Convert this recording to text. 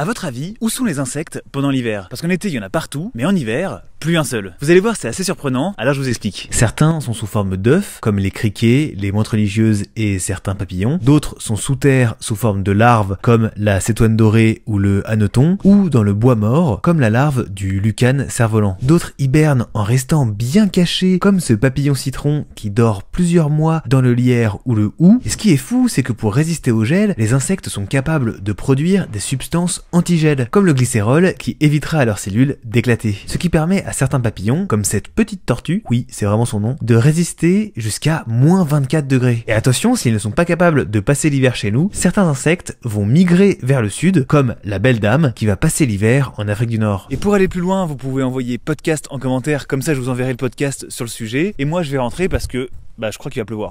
À votre avis, où sont les insectes pendant l'hiver Parce qu'en été, il y en a partout, mais en hiver, plus un seul. Vous allez voir, c'est assez surprenant, alors je vous explique. Certains sont sous forme d'œufs, comme les criquets, les montres religieuses et certains papillons. D'autres sont sous terre sous forme de larves, comme la cétoine dorée ou le hanneton, ou dans le bois mort, comme la larve du lucane cervolant. D'autres hibernent en restant bien cachés, comme ce papillon citron qui dort plusieurs mois dans le lierre ou le hou. Et ce qui est fou, c'est que pour résister au gel, les insectes sont capables de produire des substances antigel, comme le glycérol qui évitera à leurs cellules d'éclater. Ce qui permet à à certains papillons, comme cette petite tortue, oui c'est vraiment son nom, de résister jusqu'à moins 24 degrés. Et attention, s'ils ne sont pas capables de passer l'hiver chez nous, certains insectes vont migrer vers le sud, comme la belle dame qui va passer l'hiver en Afrique du Nord. Et pour aller plus loin, vous pouvez envoyer podcast en commentaire, comme ça je vous enverrai le podcast sur le sujet, et moi je vais rentrer parce que bah, je crois qu'il va pleuvoir.